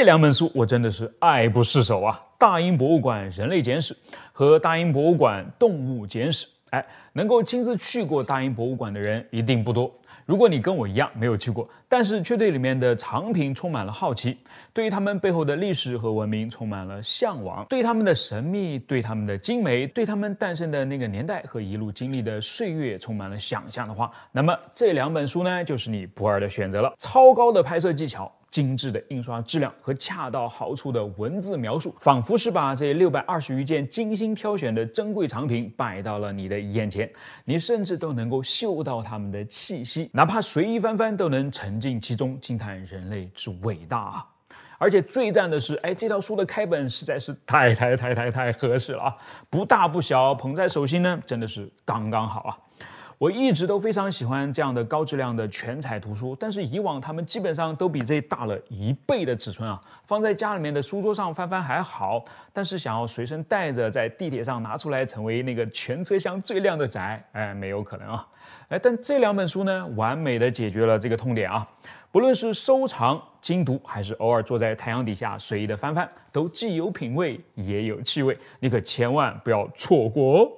这两本书我真的是爱不释手啊！《大英博物馆人类简史》和《大英博物馆动物简史》。哎，能够亲自去过大英博物馆的人一定不多。如果你跟我一样没有去过，但是却对里面的藏品充满了好奇，对于他们背后的历史和文明充满了向往，对他们的神秘，对他们的精美，对他们诞生的那个年代和一路经历的岁月充满了想象的话，那么这两本书呢，就是你不二的选择了。超高的拍摄技巧。精致的印刷质量和恰到好处的文字描述，仿佛是把这六百二十余件精心挑选的珍贵藏品摆到了你的眼前，你甚至都能够嗅到它们的气息，哪怕随意翻翻都能沉浸其中，惊叹人类之伟大啊！而且最赞的是，哎，这套书的开本实在是太太太太太合适了啊，不大不小，捧在手心呢，真的是刚刚好啊！我一直都非常喜欢这样的高质量的全彩图书，但是以往他们基本上都比这大了一倍的尺寸啊，放在家里面的书桌上翻翻还好，但是想要随身带着在地铁上拿出来成为那个全车厢最靓的仔，哎，没有可能啊！哎，但这两本书呢，完美的解决了这个痛点啊，不论是收藏精读，还是偶尔坐在太阳底下随意的翻翻，都既有品味也有气味，你可千万不要错过哦。